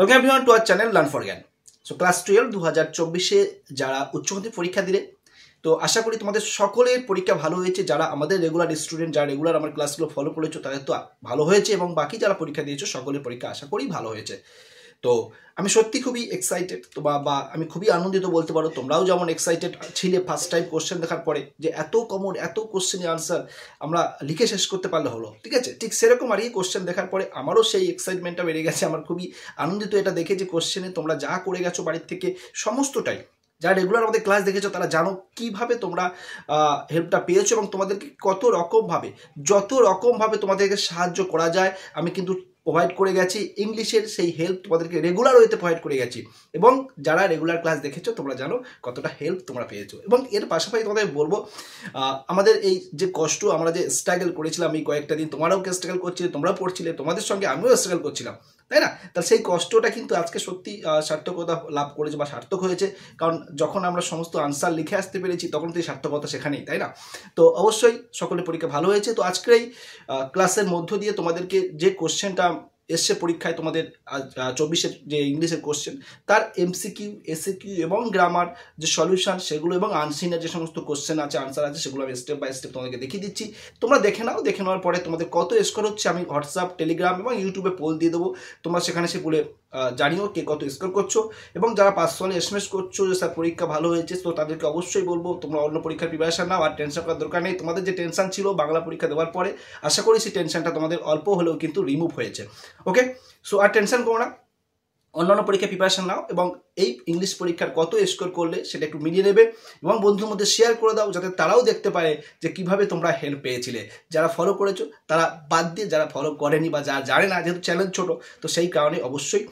welcome everyone to our channel learn for Gyan so class twelve দু হাজার চব্বিশে যারা উচ্চমাধ্যমিক পরীক্ষা দিলে তো আশা করি তোমাদের সকলের পরীক্ষা ভালো হয়েছে যারা আমাদের রেগুলার স্টুডেন্ট যারা রেগুলার আমার ক্লাসগুলো ফলো করেছো তাদের তো ভালো হয়েছে এবং বাকি যারা পরীক্ষা দিয়েছো সকলের পরীক্ষা আশা করি ভালো হয়েছে তো আমি সত্যি খুবই এক্সাইটেড তো বা আমি খুবই আনন্দিত বলতে পারো তোমরাও যেমন এক্সাইটেড ছিলে ফার্স্ট টাইম কোশ্চেন দেখার পরে যে এত কমন এত কোশ্চেনের আনসার আমরা লিখে শেষ করতে পারলে হলো ঠিক আছে ঠিক সেরকম আর কি কোশ্চেন দেখার পরে আমারও সেই এক্সাইটমেন্টটা বেড়ে গেছে আমার খুবই আনন্দিত এটা দেখে যে কোশ্চেনে তোমরা যা করে গেছো বাড়ির থেকে সমস্তটাই যারা রেগুলার আমাদের ক্লাস দেখেছো তারা জানো কিভাবে তোমরা হেল্পটা পেয়েছো এবং তোমাদেরকে কত রকমভাবে যত রকমভাবে তোমাদেরকে সাহায্য করা যায় আমি কিন্তু প্রোভাইড করে গেছি ইংলিশের সেই হেল্প তোমাদেরকে রেগুলার ওয়েতে প্রোভাইড করে গেছি এবং যারা রেগুলার ক্লাস দেখেছো তোমরা জানো কতটা হেল্প তোমরা পেয়েছো এবং এর পাশাপাশি তোমাদের বলবো আমাদের এই যে কষ্ট আমরা যে স্ট্রাগল করেছিলাম এই কয়েকটা দিন তোমারাও স্ট্রাগল করছিলে তোমরা পড়ছিলে তোমাদের সঙ্গে আমিও স্ট্রাগল করছিলাম তাই না তাহলে সেই কষ্টটা কিন্তু আজকে সত্যি সার্থকতা লাভ করেছে বা সার্থক হয়েছে কারণ যখন আমরা সমস্ত আনসার লিখে আসতে পেরেছি তখন তো সার্থকতা সেখানেই তাই না তো অবশ্যই সকলের পরীক্ষা ভালো হয়েছে তো আজকের এই ক্লাসের মধ্য দিয়ে তোমাদেরকে যে কোশ্চেনটা এসছে পরীক্ষায় তোমাদের চব্বিশের যে ইংলিশের কোশ্চেন তার এমসিকিউ এসিকিউ এবং গ্রামার যে সলিউশন সেগুলো এবং আনসিনের যে সমস্ত কোশ্চেন আছে আনসার আছে সেগুলো আমি স্টেপ বাই স্টেপ তোমাদেরকে দেখিয়ে দিচ্ছি তোমরা দেখে নাও দেখে নেওয়ার পরে তোমাদের কত স্কোর হচ্ছে আমি হোয়াটসঅ্যাপ টেলিগ্রাম এবং ইউটিউবে পোল দিয়ে দেবো তোমরা সেখানে সেগুলো জানিও কে কত স্কোর করছো এবং যারা এম এস করছো যে স্যার পরীক্ষা ভালো হয়েছে তো তাদেরকে অবশ্যই বলবো তোমরা অন্য পরীক্ষার প্রিপারেশন নাও আর টেনশন করার দরকার নেই তোমাদের যে টেনশন ছিল বাংলা পরীক্ষা দেওয়ার পরে আশা করি সেই টেনশনটা তোমাদের অল্প হলেও কিন্তু রিমুভ হয়েছে ওকে সো আর টেনশন করো না অন্যান্য পরীক্ষা প্রিপারেশন নাও এবং এই ইংলিশ পরীক্ষার কত স্কোর করলে সেটা একটু মিলিয়ে নেবে এবং বন্ধুর মধ্যে শেয়ার করে দাও যাতে তারাও দেখতে পারে যে কিভাবে তোমরা হেল্প পেয়েছিলে যারা ফলো করেছো তারা বাদ দিয়ে যারা ফলো করেনি বা যারা জানে না যেহেতু চ্যানেল ছোট তো সেই কারণে অবশ্যই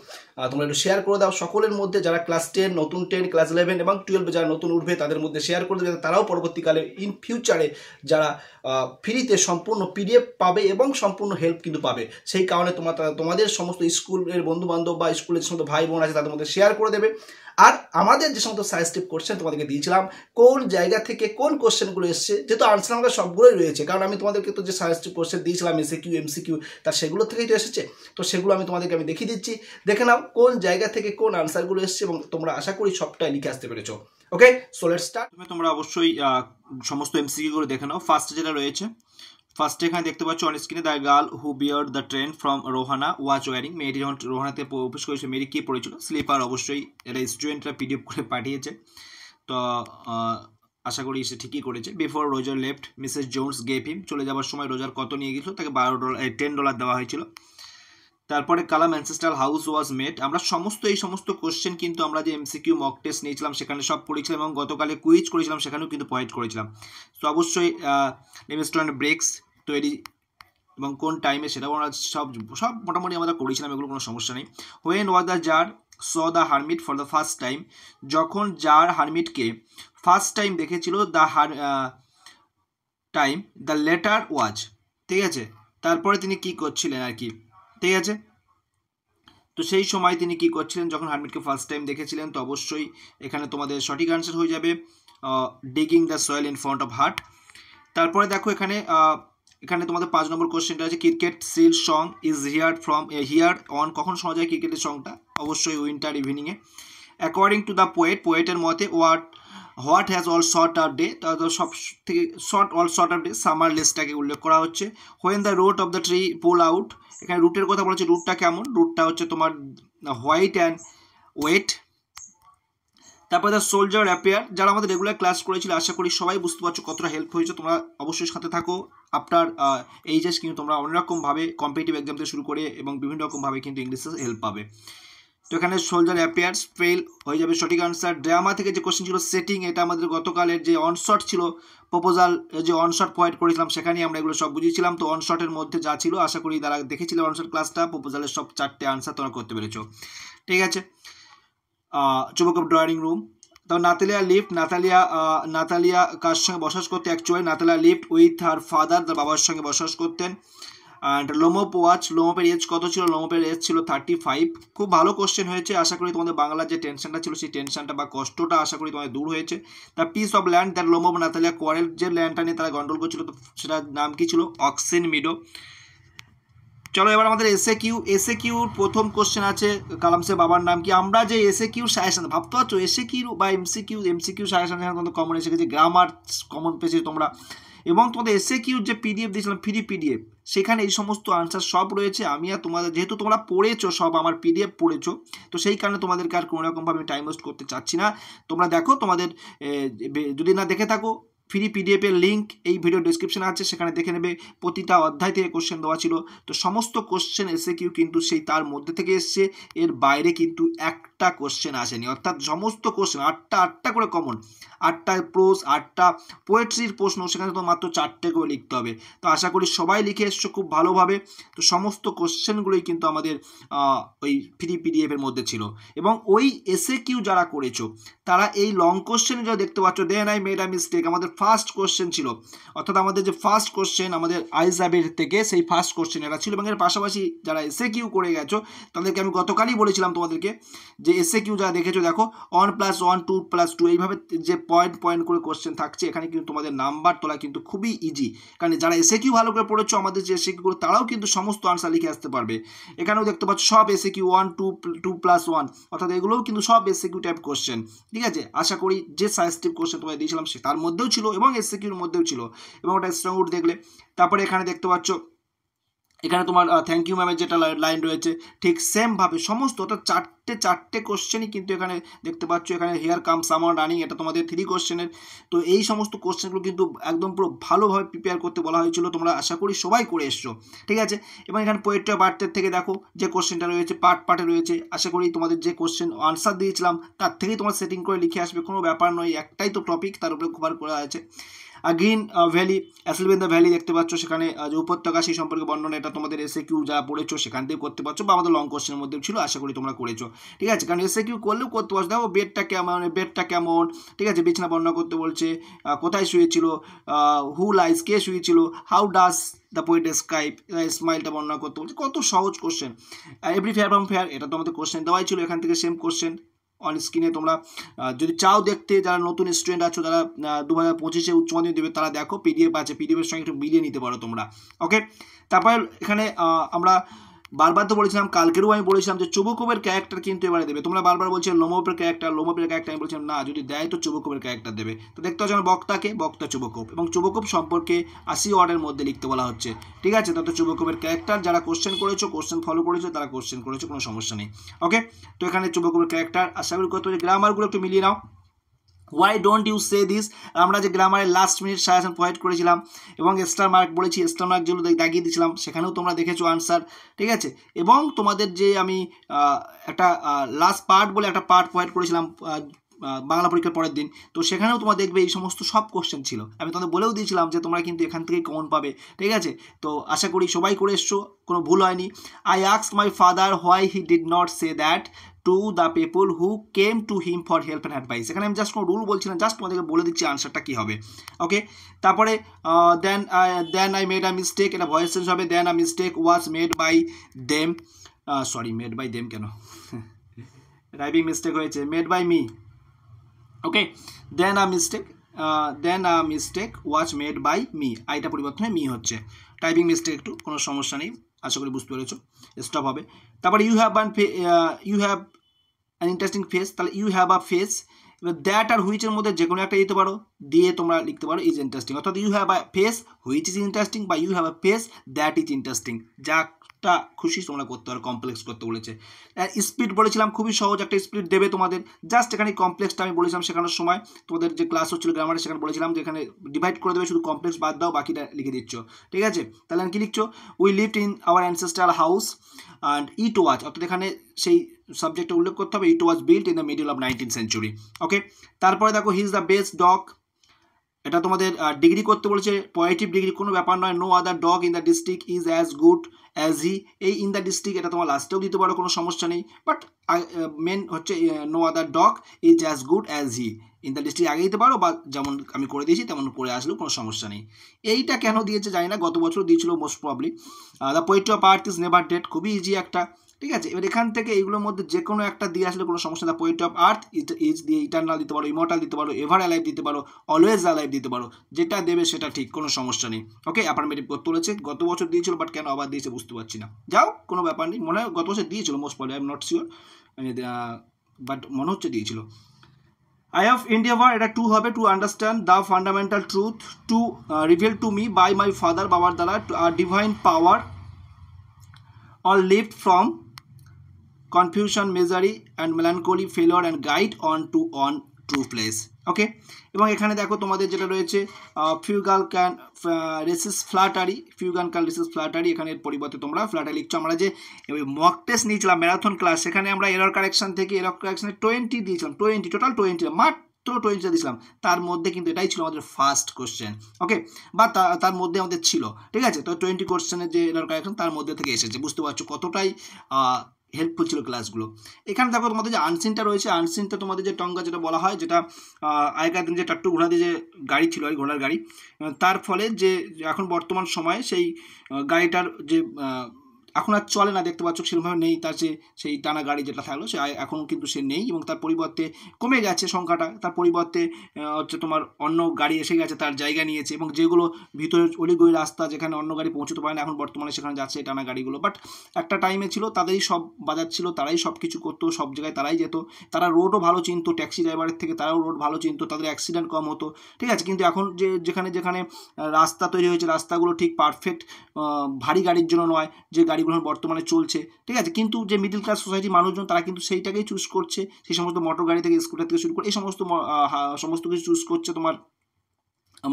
তোমরা একটু শেয়ার করে দাও সকলের মধ্যে যারা ক্লাস টেন নতুন টেন ক্লাস ইলেভেন এবং টুয়েলভে যারা নতুন উঠবে তাদের মধ্যে শেয়ার করে দেবে তারাও পরবর্তীকালে ইন ফিউচারে যারা ফ্রিতে সম্পূর্ণ পিডিএফ পাবে এবং সম্পূর্ণ হেল্প কিন্তু পাবে সেই কারণে তোমার তোমাদের সমস্ত স্কুলের বন্ধুবান্ধব বা স্কুলের সমস্ত ভাই বোন আছে তাদের মধ্যে শেয়ার করে দেবে আর আমাদের যে সমস্ত সায়েন্স টিপ কোশ্চেন তোমাদেরকে দিয়েছিলাম কোন জায়গা থেকে কোন কোশ্চেনগুলো এসছে যেহেতু আনসার আমাদের সবগুলোই রয়েছে কারণ আমি তোমাদেরকে তো যে সায়েন্স টিপ কোশ্চেন দিয়েছিলাম এসে কিউ এমসি কিউ তার সেগুলো থেকেই তো এসেছে তো সেগুলো আমি তোমাদেরকে আমি দেখিয়ে দিচ্ছি দেখে নাও কোন জায়গা থেকে কোন আনসারগুলো এসছে এবং তোমরা আশা করি সবটাই লিখে আসতে পেরেছো ওকে সোলেট স্টার স্টার্ট তোমরা অবশ্যই সমস্ত এমসিকিউগুলো দেখে নাও ফার্স্ট যেটা রয়েছে ফার্স্ট এখানে দেখতে পাচ্ছ অন স্ক্রিনে the girl who bear the train from Rohana was wearing মেয়েটি যখন রোহানাতে প্রবেশ করেছিল মেয়েটি কী পড়েছিল স্লিপার অবশ্যই এটা স্টুডেন্টরা পিডিএফ করে পাঠিয়েছে তো আশা করি সে ঠিকই করেছে before Roger left Mrs Jones gave him চলে যাওয়ার সময় রোজার কত নিয়ে গেছিল তাকে বারো ডলার টেন ডলার দেওয়া হয়েছিল তারপরে কালাম অ্যানসেস্টাল হাউস ওয়াজ মেড আমরা সমস্ত এই সমস্ত কোশ্চেন কিন্তু আমরা যে এমসিকিউ মক টেস্ট নিয়েছিলাম সেখানে সব পড়েছিলাম এবং গতকালে কুইজ করেছিলাম সেখানেও কিন্তু পয়েন্ট করেছিলাম সো অবশ্যই নেমিস্টন ব্রেক্স তৈরি এবং কোন টাইমে সেটাও আমরা সব সব মোটামুটি আমরা করেছিলাম এগুলো কোনো সমস্যা নেই when was the czar saw the hermit for the first time যখন জার হারমিটকে ফার্স্ট টাইম দেখেছিল the her time the letter was ঠিক আছে তারপরে তিনি কি করছিলেন আর কি ঠিক আছে তো সেই সময় তিনি কি করছিলেন যখন হারমিটকে ফার্স্ট টাইম দেখেছিলেন তো অবশ্যই এখানে তোমাদের সঠিক আনসার হয়ে যাবে digging the soil in front of hut তারপরে দেখো এখানে এখানে তোমাদের পাঁচ নম্বর কোশ্চেনটা আছে ক্রিকেট সিল song is here from here on কখন শোনা যায় ক্রিকেটের সংটা অবশ্যই উইন্টার ইভিনিংয়ে অ্যাকর্ডিং টু দ্য পোয়েট পোয়েটের মতে what what has all short up day তার সব থেকে short all short up day summer লেসটাকে উল্লেখ করা হচ্ছে when the root of the tree pull out এখানে রুটের কথা বলা হচ্ছে রুটটা কেমন রুটটা হচ্ছে তোমার হোয়াইট অ্যান্ড ওয়েট তারপরে দ্য সোলজার অ্যাপেয়ার যারা আমাদের রেগুলার ক্লাস করেছিল আশা করি সবাই বুঝতে পারছো কতটা হেল্প হয়েছে তোমরা অবশ্যই সাথে থাকো আপনার এইচএস কিন্তু তোমরা অনেকরকমভাবে কম্পিটিটিভ এক্সাম থেকে শুরু করে এবং বিভিন্ন রকমভাবে কিন্তু ইংলিশে হেল্প পাবে তো এখানে সোলজার অ্যাপিয়ার ফেল হয়ে যাবে সঠিক আনসার ড্রামা থেকে যে কোশ্চেন ছিল সেটিং এটা আমাদের গতকালের যে অনশট ছিল প্রপোজাল যে অনশট প্রোভাইড করেছিলাম সেখানেই আমরা এগুলো সব বুঝিয়েছিলাম তো অনশটের মধ্যে যা ছিল আশা করি তারা দেখেছিল অনশট ক্লাসটা প্রপোজালের সব চারটে আনসার তোমরা করতে পেরেছো ঠিক আছে চুবক ড্রয়িং রুম তাও নাতালিয়া লিফট নাতালিয়া নাতালিয়া কার সঙ্গে বসবাস করতে actually Natalia lived with her father তার বাবার সঙ্গে বসবাস করতেন অ্যান্ড লোমোপ ওয়াচ লোমোপের এজ কত ছিল লোমোপের এজ ছিল থার্টি ফাইভ খুব ভালো কোশ্চেন হয়েছে আশা করি তোমাদের বাংলার যে টেনশনটা ছিল সেই টেনশনটা বা কষ্টটা আশা করি তোমাদের দূর হয়েছে the piece of land that Lomov Natalia quarrel যে ল্যান্ডটা নিয়ে তারা গন্ডল করছিল তো সেটার নাম কী ছিল অক্সিন মিডো চলো এবার আমাদের এসএ কিউ এসএ কিউর প্রথম কোশ্চেন আছে কালামসে বাবার নাম কি আমরা যে এসএ কিউ সাজেশন ভাবতে পারছো এসএ কিউ বা MC Q MC Q suggestion তোমাদের কমন এসে গেছে গ্রামার কমন পেয়েছে তোমরা এবং তোমাদের এসএ কিউর যে পিডিএফ দিয়েছিলাম ফ্রি পিডিএফ সেখানে এই সমস্ত আনসার সব রয়েছে আমি আর তোমাদের যেহেতু তোমরা পড়েছো সব আমার পিডিএফ পড়েছো তো সেই কারণে তোমাদেরকে আর কোনো রকমভাবে আমি টাইম ওয়েস্ট করতে চাচ্ছি না তোমরা দেখো তোমাদের যদি না দেখে থাকো ফ্রি পিডিএফের লিঙ্ক এই ভিডিও ডিসক্রিপশনে আছে সেখানে দেখে নেবে প্রতিটা অধ্যায় থেকে কোশ্চেন দেওয়া ছিল তো সমস্ত কোশ্চেন এসে কিউ কিন্তু সেই তার মধ্যে থেকে এসছে এর বাইরে কিন্তু একটা কোশ্চেন আসেনি অর্থাৎ সমস্ত কোশ্চেন আটটা আটটা করে কমন আটটা প্রোস আটটা পোয়েট্রির প্রশ্ন সেখানে তো মাত্র চারটে করে লিখতে হবে তো আশা করি সবাই লিখে এসছো খুব ভালোভাবে তো সমস্ত কোশ্চেনগুলোই কিন্তু আমাদের ওই ফ্রি পিডিএফের মধ্যে ছিল এবং ওই এসে কিউ যারা করেছো তারা এই লং কোশ্চেন যারা দেখতে পাচ্ছ then I made a mistake আমাদের ফার্স্ট কোশ্চেন ছিল অর্থাৎ আমাদের যে ফার্স্ট কোশ্চেন আমাদের আইজাবের থেকে সেই ফার্স্ট কোশ্চেন এটা ছিল এবং এর পাশাপাশি যারা এসে কিউ করে গেছো তাদেরকে আমি গতকালই বলেছিলাম তোমাদেরকে যে এসে কিউ যারা দেখেছো দেখো one plus one two plus two এইভাবে যে পয়েন্ট পয়েন্ট করে কোশ্চেন থাকছে এখানে কিন্তু তোমাদের নাম্বার তোলা কিন্তু খুবই ইজি কারণ যারা এসে কিউ ভালো করে পড়েছো আমাদের যে এসে কিউগুলো তারাও কিন্তু সমস্ত আনসার লিখে আসতে পারবে এখানেও দেখতে পাচ্ছ সব এসে Q one two two plus one অর্থাৎ এগুলোও কিন্তু সব এসে কিউ টাইপ কোশ্চেন ঠিক আছে আশা করি যে সায়েন্স টিপ কোশ্চেন তোমাদের দিয়েছিলাম সে তার মধ্যেও ছিল ছিল এবং এসসিকিউর মধ্যেও ছিল এবং ওটা স্ট্রং উড দেখলে তারপরে এখানে দেখতে পাচ্ছ এখানে তোমার থ্যাংক ইউ ম্যামের যেটা লাইন রয়েছে ঠিক সেমভাবে সমস্ত অর্থাৎ চারটে চারটে কোশ্চেনই কিন্তু এখানে দেখতে পাচ্ছ এখানে হেয়ার কাম সামার রানিং এটা তোমাদের থ্রি কোশ্চেনের তো এই সমস্ত কোশ্চেনগুলো কিন্তু একদম পুরো ভালোভাবে প্রিপেয়ার করতে বলা হয়েছিল তোমরা আশা করি সবাই করে এসছো ঠিক আছে এবং এখানে পোয়েটটা বার্টের থেকে দেখো যে কোশ্চেনটা রয়েছে পার্ট পার্টে রয়েছে আশা করি তোমাদের যে কোশ্চেন আনসার দিয়েছিলাম তার থেকেই তোমার সেটিং করে লিখে আসবে কোনো ব্যাপার নয় একটাই তো টপিক তার উপরে কভার করা আছে গ্রিন ভ্যালি অ্যাসেলবেন দ্য ভ্যালি দেখতে পাচ্ছ সেখানে যে উপত্যকা সেই সম্পর্কে বর্ণনা এটা তোমাদের এসে কিউ যা পড়েছো সেখান থেকে করতে পারছো বা আমাদের লং কোশ্চেনের মধ্যেও ছিল আশা করি তোমরা করেছো ঠিক আছে কারণ এসে কিউ করলেও করতে পারছো দেখো বেডটা কেমন বেডটা মানে কেমন ঠিক আছে বিছানা বর্ণনা করতে বলছে কোথায় শুয়েছিল হু লাইস কে শুয়েছিল how does the poet describe স্মাইলটা বর্ণনা করতে বলছে কত সহজ question every fair from fair এটা তো আমাদের কোশ্চেন দেওয়াই ছিল এখান থেকে সেম কোশ্চেন অন স্ক্রিনে তোমরা যদি চাও দেখতে যারা নতুন স্টুডেন্ট আছো যারা দু হাজার পঁচিশে উচ্চ মাধ্যমিক দেবে তারা দেখো পিডিএফ আছে পিডিএফের সঙ্গে একটু মিলিয়ে নিতে পারো তোমরা ওকে তারপর এখানে আমরা বারবার তো বলেছিলাম কালকেরও আমি বলেছিলাম যে চুবুকুবের ক্যারেক্টার কিন্তু এবারে দেবে তোমরা বারবার বলছো লোমোপের ক্যারেক্টার লোমোপের ক্যারেক্টার আমি বলছিলাম না যদি দেয় তো চুবুকুবের ক্যারেক্টার দেবে তো দেখতে হচ্ছে আমার বক্তাকে বক্তা চুবকুব এবং চুবকুব সম্পর্কে আশি ওয়ার্ডের মধ্যে লিখতে বলা হচ্ছে ঠিক আছে তো চুবকুবের ক্যারেক্টার যারা কোশ্চেন করেছো কোশ্চেন ফলো করেছো তারা কোশ্চেন করেছো কোনো সমস্যা নেই ওকে তো এখানে চুবকুবের ক্যারেক্টার আশা করি কত গ্রামারগুলো একটু মিলিয়ে নাও why don't you say this আমরা যে গ্রামারের লাস্ট মিনিট সাজেশন প্রোভাইড করেছিলাম এবং স্টার মার্ক বলেছি স্টার মার্ক যেগুলো দাগিয়ে দিয়েছিলাম সেখানেও তোমরা দেখেছো আনসার ঠিক আছে এবং তোমাদের যে আমি একটা লাস্ট পার্ট বলে একটা পার্ট প্রোভাইড করেছিলাম বাংলা পরীক্ষার পরের দিন তো সেখানেও তোমরা দেখবে এই সমস্ত সব কোশ্চেন ছিল আমি তোমাদের বলেও দিয়েছিলাম যে তোমরা কিন্তু এখান থেকে কমন পাবে ঠিক আছে তো আশা করি সবাই করে এসছো কোনো ভুল হয়নি আই আক্স my father why he did not say that to the people who came to him for help and advice এখানে আমি জাস্ট কোনো রুল বলছি না জাস্ট তোমাদেরকে বলে দিচ্ছি আনসারটা কী হবে ওকে তারপরে then then I made a mistake এটা ভয়েস চেঞ্জ হবে then a mistake was made by them sorry made by them কেন রাইভিং মিস্টেক হয়েছে made by me okay then a mistake then a mistake was made by me আইটা পরিবর্তনে me হচ্ছে typing mistake একটু কোনো সমস্যা নেই আশা করি বুঝতে পেরেছো স্টপ হবে তারপরে you have been you have an interesting face তাহলে ইউ হ্যাভ আ ফেস এবার দ্যাট আর হুইচের মধ্যে যে কোনো একটা দিতে পারো দিয়ে তোমরা লিখতে পারো ইজ ইন্টারেস্টিং অর্থাৎ you have a face which is interesting বা you have a face that is interesting যা একটা খুশি তোমরা করতে পারো কমপ্লেক্স করতে বলেছে স্পিড বলেছিলাম খুবই সহজ একটা স্পিড দেবে তোমাদের জাস্ট এখানে কমপ্লেক্সটা আমি বলেছিলাম শেখানোর সময় তোমাদের যে ক্লাস হচ্ছিল গ্রামারে সেখানে বলেছিলাম যে এখানে ডিভাইড করে দেবে শুধু কমপ্লেক্স বাদ দাও বাকিটা লিখে দিচ্ছ ঠিক আছে তাহলে আমি কি লিখছো we lived in our ancestor house and it was অর্থাৎ এখানে সেই সাবজেক্টটা উল্লেখ করতে হবে it was built in the middle of nineteen century okay তারপরে দেখো he is the best dog এটা তোমাদের ডিগ্রি করতে বলেছে পয়েটিভ ডিগ্রি কোনো ব্যাপার নয় no other dog in the district is as good as he এই ইন দ্য ডিস্ট্রিক্ট এটা তোমার লাস্টেও দিতে পারো কোনো সমস্যা নেই বাট মেন হচ্ছে no other dog is as good as he in the district আগে দিতে পারো বা যেমন আমি করে দিয়েছি তেমন করে আসলেও কোনো সমস্যা নেই এইটা কেন দিয়েছে জানি না গত বছর দিয়েছিল most probably the poetry of earth is never dead খুবই ইজি একটা ঠিক আছে এবার এখান থেকে এইগুলোর মধ্যে যে কোনো একটা দিয়ে আসলে কোনো সমস্যা না পয়েন্ট অফ আর্থ ইজ দিয়ে ইটার্নাল দিতে পারো ইমর্টাল দিতে পারো এভার অ্যালাইভ দিতে পারো অলওয়েজ অ্যালাইভ দিতে পারো যেটা দেবে সেটা ঠিক কোনো সমস্যা নেই ওকে অ্যাপার্টমেন্টিভ করতে বলেছে গত বছর দিয়েছিল বাট কেন আবার দিয়েছে বুঝতে পারছি না যাও কোনো ব্যাপার নেই মনে হয় গত বছর দিয়েছিল most probably I am not sure but মনে হচ্ছে দিয়েছিল আই ইন্ডিয়া ইন্ডিয়াভার এটা টু হবে to understand the fundamental truth to reveal to me by my father বাবার দ্বারা divine power all leave from confusion misery and melancholy failure and guide on to on true place okay এবং এখানে দেখো তোমাদের যেটা রয়েছে ফিউগাল can রেসিস ফ্লাটারি ফিউগান can রেসিস ফ্লাটারি এখানে পরিবর্তে তোমরা ফ্লাটারি লিখছো আমরা যে মক টেস্ট নিয়েছিলাম ম্যারাথন ক্লাস সেখানে আমরা এরর কারেকশন থেকে এরর কারেকশানে টোয়েন্টি দিয়েছিলাম টোয়েন্টি টোটাল টোয়েন্টি মাত্র টোয়েন্টিটা দিয়েছিলাম তার মধ্যে কিন্তু এটাই ছিল আমাদের ফার্স্ট কোশ্চেন ওকে বা তার মধ্যে আমাদের ছিল ঠিক আছে তো টোয়েন্টি কোশ্চেনের যে এরর কারেকশন তার মধ্যে থেকে এসেছে বুঝতে পারছো কতটাই হেল্পফুল ছিল ক্লাসগুলো এখানে দেখো তোমাদের যে আনসিনটা রয়েছে আনসিনটা তোমাদের যে টঙ্গা যেটা বলা হয় যেটা আগেকার দিন যে টাট্টু ঘোড়া দিয়ে যে গাড়ি ছিল আর ঘোড়ার গাড়ি তার ফলে যে এখন বর্তমান সময়ে সেই গাড়িটার যে এখন আর চলে না দেখতে পাচ্ছ সেরকমভাবে নেই তার যে সেই টানা গাড়ি যেটা থাকলো সে এখন কিন্তু সে নেই এবং তার পরিবর্তে কমে গেছে সংখ্যাটা তার পরিবর্তে হচ্ছে তোমার অন্য গাড়ি এসে গেছে তার জায়গা নিয়েছে এবং যেগুলো ভিতরে অলিগলি রাস্তা যেখানে অন্য গাড়ি পৌঁছতে পারে না এখন বর্তমানে সেখানে যাচ্ছে টানা গাড়িগুলো বাট একটা টাইমে ছিল তাদেরই সব বাজার ছিল তারাই সব কিছু করতো সব জায়গায় তারাই যেত তারা রোডও ভালো চিনতো ট্যাক্সি ড্রাইভারের থেকে তারাও রোড ভালো চিনতো তাদের অ্যাক্সিডেন্ট কম হতো ঠিক আছে কিন্তু এখন যে যেখানে যেখানে রাস্তা তৈরি হয়েছে রাস্তাগুলো ঠিক পারফেক্ট ভারী গাড়ির জন্য নয় যে গাড়ি যেগুলো বর্তমানে চলছে ঠিক আছে কিন্তু যে মিডিল ক্লাস সোসাইটির মানুষজন তারা কিন্তু সেইটাকেই চুজ করছে সেই সমস্ত মোটর গাড়ি থেকে স্কুটার থেকে শুরু করে এই সমস্ত সমস্ত কিছু চুজ করছে তোমার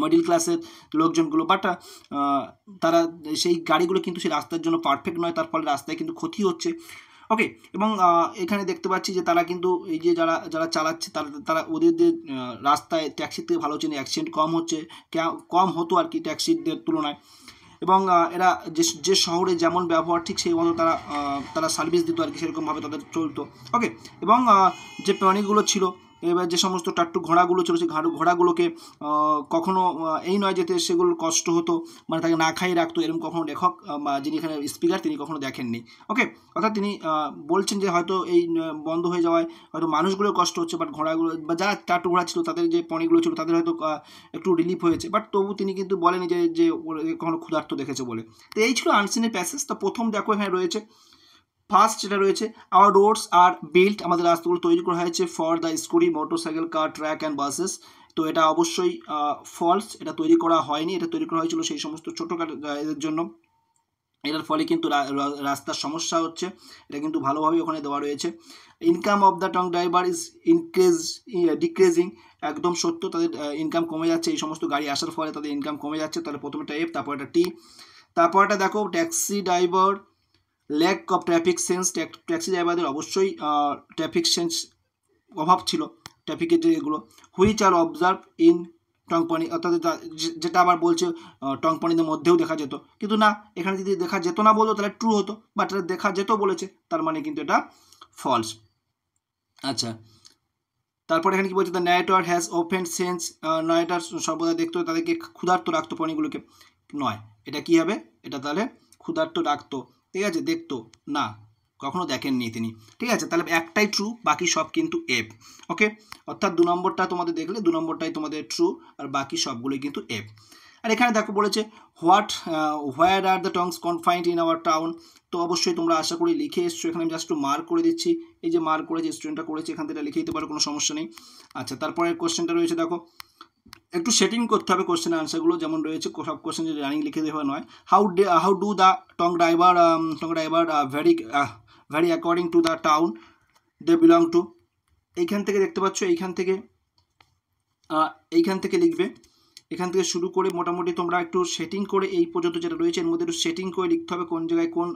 মিডিল ক্লাসের লোকজনগুলো বাট তারা সেই গাড়িগুলো কিন্তু সেই রাস্তার জন্য পারফেক্ট নয় তার ফলে রাস্তায় কিন্তু ক্ষতি হচ্ছে ওকে এবং এখানে দেখতে পাচ্ছি যে তারা কিন্তু এই যে যারা যারা চালাচ্ছে তারা তারা ওদের যে রাস্তায় ট্যাক্সির থেকে ভালো হচ্ছে না অ্যাক্সিডেন্ট কম হচ্ছে কম হতো আর কি ট্যাক্সিদের তুলনায় এবং এরা যে যে শহরে যেমন ব্যবহার ঠিক সেই মতো তারা তারা সার্ভিস দিত আর কি সেরকমভাবে তাদের চলতো ওকে এবং যে প্রাণীগুলো ছিল এবার যে সমস্ত টাট্টু ঘোড়াগুলো ছিল সেই ঘাড়ু ঘোড়াগুলোকে কখনো এই নয় যেতে সেগুলোর কষ্ট হতো মানে তাকে না খাই রাখতো এরকম কখনো লেখক যিনি এখানে স্পিকার তিনি কখনো দেখেননি ওকে অর্থাৎ তিনি বলছেন যে হয়তো এই বন্ধ হয়ে যাওয়ায় হয়তো মানুষগুলো কষ্ট হচ্ছে বাট ঘোড়াগুলো বা যারা টাট্টু ঘোড়া ছিল তাদের যে পনিগুলো ছিল তাদের হয়তো একটু রিলিফ হয়েছে বাট তবু তিনি কিন্তু বলেনি যে যে কখনো ক্ষুধার্ত দেখেছে বলে তো এই ছিল আনসিনের প্যাসেজ তো প্রথম দেখো এখানে রয়েছে ফার্স্ট যেটা রয়েছে আওয়ার রোডস আর বিল্ট আমাদের রাস্তাগুলো তৈরি করা হয়েছে for the scooty motorcycle car track and buses তো এটা অবশ্যই ফলস এটা তৈরি করা হয়নি এটা তৈরি করা হয়েছিল সেই সমস্ত ছোটোখাটো এদের জন্য এটার ফলে কিন্তু রাস্তার সমস্যা হচ্ছে এটা কিন্তু ভালোভাবে ওখানে দেওয়া রয়েছে income of the tonga driver is increase decreasing একদম সত্য তাদের ইনকাম কমে যাচ্ছে এই সমস্ত গাড়ি আসার ফলে তাদের ইনকাম কমে যাচ্ছে তাহলে এটা এফ তারপর এটা টি তারপর এটা দেখো taxi driver lack of traffic sense taxi ড্রাইভারদের অবশ্যই ট্রাফিক সেন্স অভাব ছিল ট্রাফিকের যে এগুলো হুইচ আর অবজার্ভ ইন টংপানি অর্থাৎ যেটা আবার বলছে টংপানিদের মধ্যেও দেখা যেত কিন্তু না এখানে যদি দেখা যেত না বলতো তাহলে ট্রু হতো বাট এটা দেখা যেত বলেছে তার মানে কিন্তু এটা ফলস আচ্ছা তারপর এখানে কি বলছে the knitter has open sense নয়টার সর্বদা দেখতো তাদেরকে ক্ষুধার্ত রাখতো প্রাণীগুলোকে নয় এটা কি হবে এটা তাহলে ক্ষুধার্ত রাখতো ঠিক আছে দেখতো না কখনো দেখেননি তিনি ঠিক আছে তাহলে একটাই ট্রু বাকি সব কিন্তু এফ ওকে অর্থাৎ দু নম্বরটা তোমাদের দেখলে দু নম্বরটাই তোমাদের ট্রু আর বাকি সবগুলোই কিন্তু এফ আর এখানে দেখো বলেছে what where are the tongas confined in our town তো অবশ্যই তোমরা আশা করি লিখে এসছো এখানে আমি জাস্ট একটু মার্ক করে দিচ্ছি এই যে মার্ক করে যে স্টুডেন্টটা করেছে এখান থেকে লিখে দিতে পারো কোনো সমস্যা নেই আচ্ছা তারপরে কোশ্চেনটা রয়েছে দেখো একটু সেটিং করতে হবে কোশ্চেন আনসারগুলো যেমন রয়েছে সব কোশ্চেন যদি রানিং লিখে দেওয়া নয় how how do the tonga driver tonga driver vary vary according to the town they belong to এইখান থেকে দেখতে পাচ্ছ এইখান থেকে এইখান থেকে লিখবে এখান থেকে শুরু করে মোটামুটি তোমরা একটু সেটিং করে এই পর্যন্ত যেটা রয়েছে এর মধ্যে একটু সেটিং করে লিখতে হবে কোন জায়গায় কোন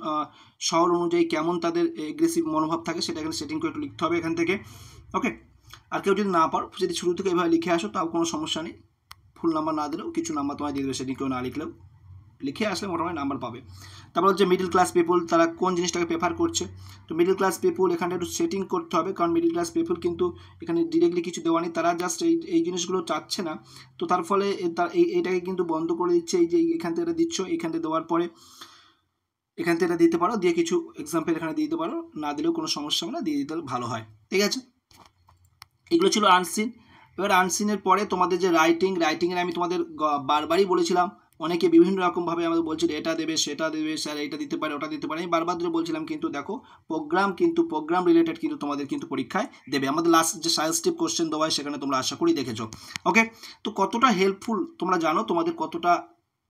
শহর অনুযায়ী কেমন তাদের এগ্রেসিভ মনোভাব থাকে সেটা এখানে সেটিং করে একটু লিখতে হবে এখান থেকে ওকে আর কেউ যদি না পারো যদি শুরু থেকে এভাবে লিখে আসো তাও কোনো সমস্যা নেই ফুল নাম্বার না দিলেও কিছু নাম্বার তোমায় দিয়ে দেবে সেদিন কেউ না লিখলেও লিখে আসলে মোটামুটি নাম্বার পাবে তারপর হচ্ছে মিডিল ক্লাস পিপুল তারা কোন জিনিসটাকে প্রেফার করছে তো মিডিল ক্লাস পিপুল এখানে একটু সেটিং করতে হবে কারণ মিডিল ক্লাস পিপুল কিন্তু এখানে ডিরেক্টলি কিছু দেওয়া নেই তারা জাস্ট এই এই জিনিসগুলো চাচ্ছে না তো তার ফলে তার এই এইটাকে কিন্তু বন্ধ করে দিচ্ছে এই যে এখান থেকে দিচ্ছ এখান থেকে দেওয়ার পরে এখান থেকে এটা দিতে পারো দিয়ে কিছু এক্সাম্পল এখানে দিতে পারো না দিলেও কোনো সমস্যা হবে না দিয়ে দিতে ভালো হয় ঠিক আছে এগুলো ছিল আনসিন এবার আনসিনের পরে তোমাদের যে রাইটিং রাইটিংয়ের আমি তোমাদের বারবারই বলেছিলাম অনেকে বিভিন্ন রকমভাবে আমাদের বলছিল এটা দেবে সেটা দেবে স্যার এটা দিতে পারে ওটা দিতে পারে আমি বারবার ধরে বলছিলাম কিন্তু দেখো প্রোগ্রাম কিন্তু প্রোগ্রাম রিলেটেড কিন্তু তোমাদের কিন্তু পরীক্ষায় দেবে আমাদের লাস্ট যে সায়েন্সটিভ কোশ্চেন দেওয়া হয় সেখানে তোমরা আশা করি দেখেছো ওকে তো কতটা হেল্পফুল তোমরা জানো তোমাদের কতটা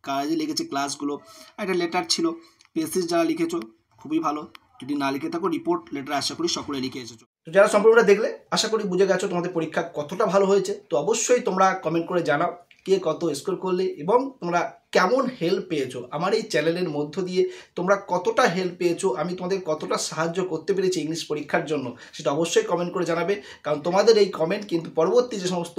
কাজে লেগেছে ক্লাসগুলো একটা লেটার ছিল পেসিস যারা লিখেছো খুবই ভালো যদি না লিখে থাকো রিপোর্ট লেটার আশা করি সকলে লিখে এসেছো তো যারা সম্পর্কটা দেখলে আশা করি বুঝে গেছো তোমাদের পরীক্ষা কতটা ভালো হয়েছে তো অবশ্যই তোমরা কমেন্ট করে জানাও কে কত স্কোর করলে এবং তোমরা কেমন হেল্প পেয়েছো আমার এই চ্যানেলের মধ্য দিয়ে তোমরা কতটা হেল্প পেয়েছো আমি তোমাদের কতটা সাহায্য করতে পেরেছি ইংলিশ পরীক্ষার জন্য সেটা অবশ্যই কমেন্ট করে জানাবে কারণ তোমাদের এই কমেন্ট কিন্তু পরবর্তী যে সমস্ত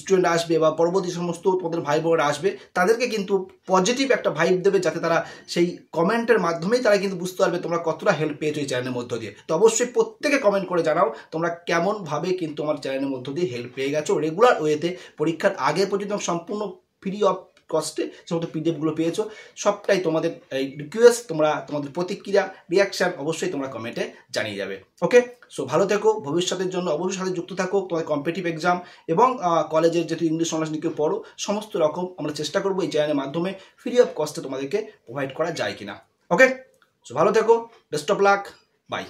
স্টুডেন্ট আসবে বা পরবর্তী সমস্ত তোমাদের ভাই বোনেরা আসবে তাদেরকে কিন্তু পজিটিভ একটা ভাইব দেবে যাতে তারা সেই কমেন্টের মাধ্যমেই তারা কিন্তু বুঝতে পারবে তোমরা কতটা হেল্প পেয়েছো এই চ্যানেলের মধ্য দিয়ে তো অবশ্যই প্রত্যেকে কমেন্ট করে জানাও তোমরা কেমনভাবে কিন্তু আমার চ্যানেলের মধ্য দিয়ে হেল্প পেয়ে গেছো রেগুলার ওয়েতে পরীক্ষার আগে পর্যন্ত সম্পূর্ণ ফ্রি অফ কস্টে সমস্ত পিডিএফগুলো পেয়েছো সবটাই তোমাদের এই রিকোয়েস্ট তোমরা তোমাদের প্রতিক্রিয়া রিয়াকশান অবশ্যই তোমরা কমেন্টে জানিয়ে যাবে ওকে সো ভালো থেকো ভবিষ্যতের জন্য অবশ্যই সাথে যুক্ত থাকো তোমাদের কম্পিটিভ এক্সাম এবং কলেজের যেহেতু ইংলিশ অনার্স নিয়ে পড়ো সমস্ত রকম আমরা চেষ্টা করবো এই চ্যানেলের মাধ্যমে ফ্রি অফ কস্টে তোমাদেরকে প্রোভাইড করা যায় কিনা ওকে সো ভালো থেকো বেস্ট অফ লাক বাই